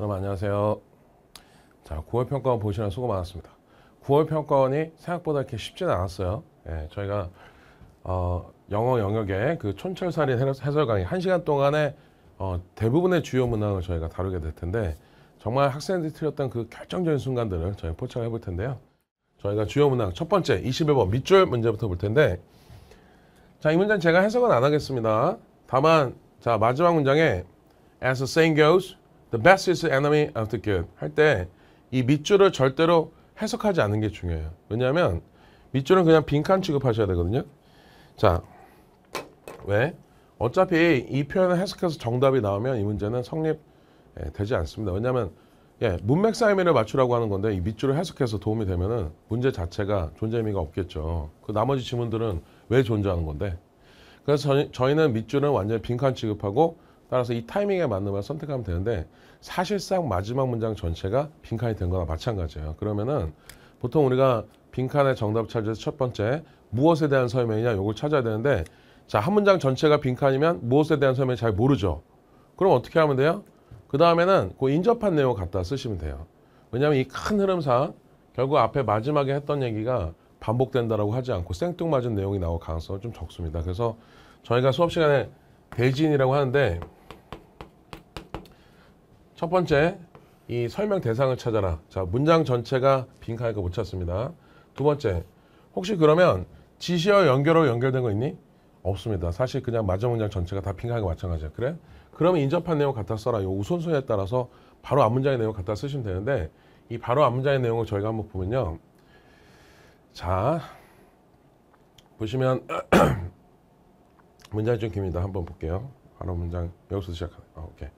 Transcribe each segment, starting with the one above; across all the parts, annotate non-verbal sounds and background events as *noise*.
여러분 안녕하세요. 자, 9월 평가원 보시는 수고 많았습니다. 9월 평가원이 생각보다 이렇게 쉽지는 않았어요. 예, 저희가 어, 영어 영역에 그 촌철살인 해설 강의 1시간 동안에 어, 대부분의 주요 문항을 저희가 다루게 될 텐데 정말 학생들이 틀렸던 그 결정적인 순간들을 저희 포착해 볼 텐데요. 저희가 주요 문항 첫 번째 21번 밑줄 문제부터 볼 텐데 자, 이 문제는 제가 해석은 안 하겠습니다. 다만 자, 마지막 문장에 as the saying goes The best is the enemy of the good 할 때 이 밑줄을 절대로 해석하지 않는 게 중요해요. 왜냐하면 밑줄은 그냥 빈칸 취급하셔야 되거든요. 자, 왜? 어차피 이 표현을 해석해서 정답이 나오면 이 문제는 성립되지 예, 않습니다. 왜냐하면 예, 문맥 사이미를 맞추라고 하는 건데 이 밑줄을 해석해서 도움이 되면은 문제 자체가 존재 의미가 없겠죠. 그 나머지 지문들은 왜 존재하는 건데? 그래서 저희, 저희는 밑줄은 완전히 빈칸 취급하고 따라서 이 타이밍에 맞는 말 선택하면 되는데 사실상 마지막 문장 전체가 빈칸이 된 거나 마찬가지예요. 그러면은 보통 우리가 빈칸의 정답 찾아서 첫 번째 무엇에 대한 설명이냐 이걸 찾아야 되는데 자 한 문장 전체가 빈칸이면 무엇에 대한 설명이 잘 모르죠. 그럼 어떻게 하면 돼요? 그 다음에는 그 인접한 내용 갖다 쓰시면 돼요. 왜냐하면 이 큰 흐름상 결국 앞에 마지막에 했던 얘기가 반복된다라고 하지 않고 생뚱맞은 내용이 나올 가능성은 좀 적습니다. 그래서 저희가 수업 시간에 대진이라고 하는데 첫 번째, 이 설명 대상을 찾아라. 자, 문장 전체가 빈칸이니까 못 찾습니다. 두 번째, 혹시 그러면 지시어 연결어 연결된 거 있니? 없습니다. 사실 그냥 마저 문장 전체가 다 빈칸과 마찬가지야. 그래? 그러면 인접한 내용 갖다 써라. 요 우선순위에 따라서 바로 앞 문장의 내용 갖다 쓰시면 되는데 이 바로 앞 문장의 내용을 저희가 한번 보면요. 자, 보시면 *clears throat* 문장이 좀 깁니다. 한번 볼게요. 바로 문장 여기서 시작하네. 아, 오케이.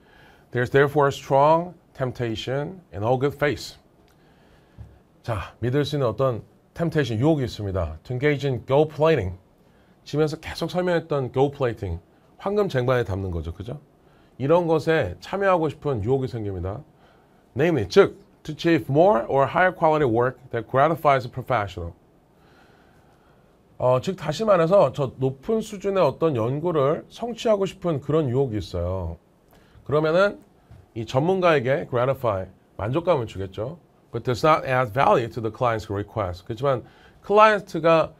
There's therefore strong temptation and all good faith. 자, 믿을 수 있는 어떤 temptation, 유혹이 있습니다. To engage in gold plating. 지면서 계속 설명했던 gold plating. 황금 쟁반에 담는 거죠. 그죠? 이런 것에 참여하고 싶은 유혹이 생깁니다. Namely, 즉, to achieve more or higher quality work that gratifies a professional. 어, 즉 다시 말해서 저 높은 수준의 어떤 연구를 성취하고 싶은 그런 유혹이 있어요. 그러면은 이 전문가에게 gratify 만족감을 주겠죠. But does not add value to the client's request. 그렇지만 클라이언트가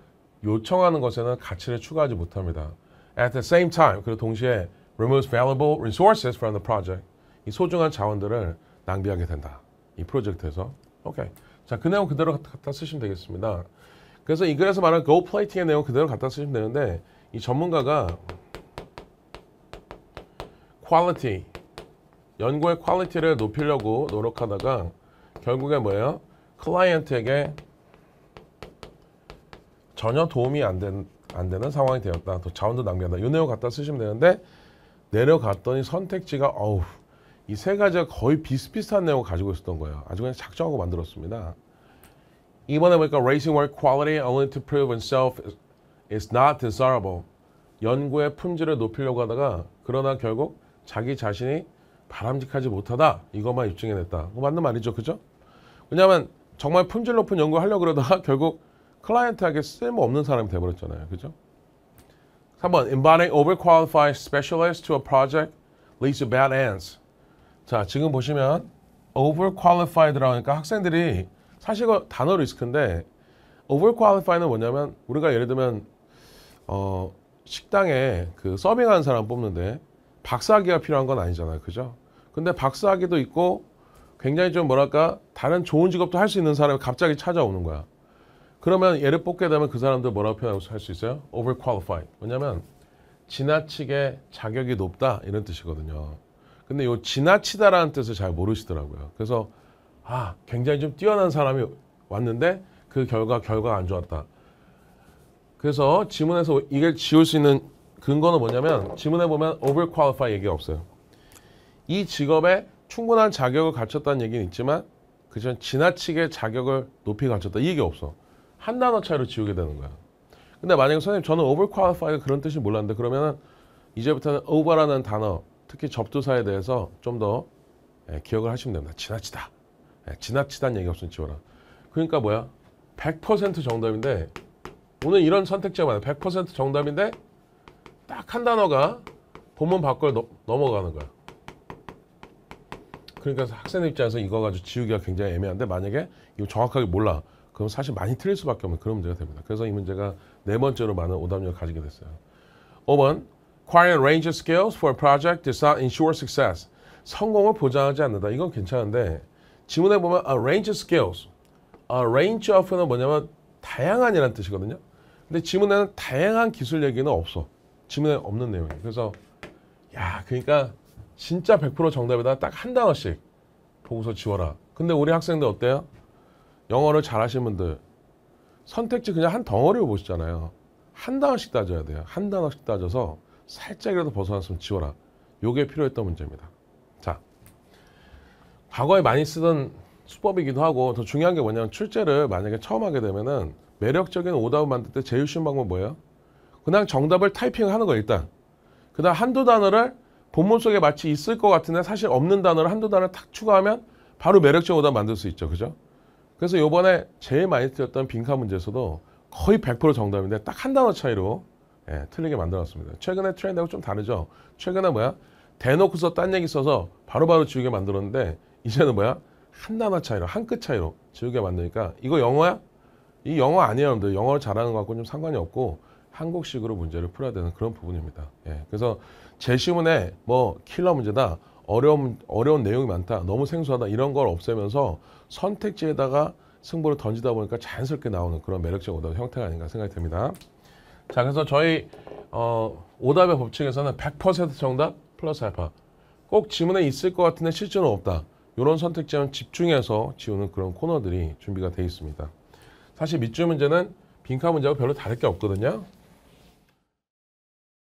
요청하는 것에는 가치를 추가하지 못합니다. At the same time, 그리고 동시에 removes valuable resources from the project. 이 소중한 자원들을 낭비하게 된다. 이 프로젝트에서. 오케이. 자, 그 내용 그대로 갖다 쓰시면 되겠습니다. 그래서 이 글에서 말한 go plating의 내용 그대로 갖다 쓰시면 되는데 이 전문가가 quality 연구의 퀄리티를 높이려고 노력하다가 결국에 뭐예요? 클라이언트에게 전혀 도움이 안, 된, 안 되는 상황이 되었다. 또 자원도 낭비한다. 요 내용 갖다 쓰시면 되는데 내려갔더니 선택지가 어우 이 세 가지가 거의 비슷비슷한 내용을 가지고 있었던 거예요. 아주 그냥 작정하고 만들었습니다. 이번에 보니까 Racing work quality only to prove itself is not desirable. 연구의 품질을 높이려고 하다가 그러나 결국 자기 자신이 바람직하지 못하다 이것만 입증해냈다. 그 맞는 말이죠, 그죠? 왜냐하면 정말 품질 높은 연구 하려 그러다 *laughs* 결국 클라이언트에게 쓸모없는 사람이 돼버렸잖아요, 그죠? 3번 inviting overqualified specialists to a project leads to bad ends. 자, 지금 보시면 overqualified라고 하니까 학생들이 사실 그 단어 리스크인데 overqualified는 뭐냐면 우리가 예를 들면 어 식당에 그 서빙하는 사람 뽑는데 박사학위가 필요한 건 아니잖아요. 그죠? 근데 박사학위도 있고 굉장히 좀 뭐랄까 다른 좋은 직업도 할 수 있는 사람이 갑자기 찾아오는 거야. 그러면 얘를 뽑게 되면 그 사람들 뭐라고 표현할 수 있어요? overqualified. 왜냐면 지나치게 자격이 높다 이런 뜻이거든요. 근데 요 지나치다라는 뜻을 잘 모르시더라고요. 그래서 아 굉장히 좀 뛰어난 사람이 왔는데 그 결과 결과가 안 좋았다. 그래서 지문에서 이걸 지울 수 있는 근거는 뭐냐면 지문에 보면 overqualify 얘기가 없어요. 이 직업에 충분한 자격을 갖췄다는 얘기는 있지만 그전 지나치게 자격을 높이 갖췄다 이 얘기 없어 한 단어 차이로 지우게 되는 거야 근데 만약에 선생님 저는 overqualified가 그런 뜻이 몰랐는데 그러면 이제부터는 over라는 단어 특히 접두사에 대해서 좀더 예, 기억을 하시면 됩니다 지나치다 예, 지나치다는 얘기 없으면 지워라 그러니까 뭐야 100% 정답인데 오늘 이런 선택지가 많아요 100% 정답인데 딱 한 단어가 본문 밖으로 넘어가는 거야 그러니까 학생 입장에서 이거 가지고 지우기가 굉장히 애매한데 만약에 이거 정확하게 몰라 그럼 사실 많이 틀릴 수밖에 없는 그런 문제가 됩니다. 그래서 이 문제가 네 번째로 많은 오답률을 가지게 됐어요. 5번 Choir range of skills for a project does not ensure success. 성공을 보장하지 않는다. 이건 괜찮은데 지문에 보면 a range of skills, a range of는 뭐냐면 다양한이란 뜻이거든요. 근데 지문에는 다양한 기술 얘기는 없어. 지문에 없는 내용이에요. 그래서 야 그러니까 진짜 100%정답이다딱 한 단어씩 보고서 지워라. 근데 우리 학생들 어때요? 영어를 잘하시는 분들 선택지 그냥 한 덩어리로 보시잖아요. 한 단어씩 따져야 돼요. 한 단어씩 따져서 살짝이라도 벗어났으면 지워라. 요게 필요했던 문제입니다. 자, 과거에 많이 쓰던 수법이기도 하고 더 중요한 게 뭐냐면 출제를 만약에 처음 하게 되면은 매력적인 오답을 만들 때 제일 쉬운 방법 뭐예요? 그냥 정답을 타이핑하는 거 일단. 그다음 한두 단어를 본문 속에 마치 있을 것 같은데 사실 없는 단어를 한두 단어 탁 추가하면 바로 매력적 오답 만들 수 있죠. 그죠? 그래서 요번에 제일 많이 틀렸던 빈칸 문제에서도 거의 100% 정답인데 딱 한 단어 차이로 예, 틀리게 만들었습니다 최근에 트렌드하고 좀 다르죠. 최근에 뭐야? 대놓고서 딴 얘기 써서 바로바로 지우게 만들었는데 이제는 뭐야? 한 단어 차이로, 한 끗 차이로 지우게 만드니까 이거 영어야? 이 영어 아니에요, 여러분들. 영어를 잘하는 것 같고 좀 상관이 없고 한국식으로 문제를 풀어야 되는 그런 부분입니다. 예. 그래서 제시문에 뭐 킬러 문제다, 어려운 어려운 내용이 많다, 너무 생소하다 이런 걸 없애면서 선택지에다가 승부를 던지다 보니까 자연스럽게 나오는 그런 매력적 오답 형태가 아닌가 생각이 듭니다. 자, 그래서 저희 어, 오답의 법칙에서는 100% 정답 플러스 알파. 꼭 지문에 있을 것 같은데 실제는 없다. 이런 선택지는 집중해서 지우는 그런 코너들이 준비가 되어 있습니다. 사실 밑줄 문제는 빈칸 문제하고 별로 다를 게 없거든요.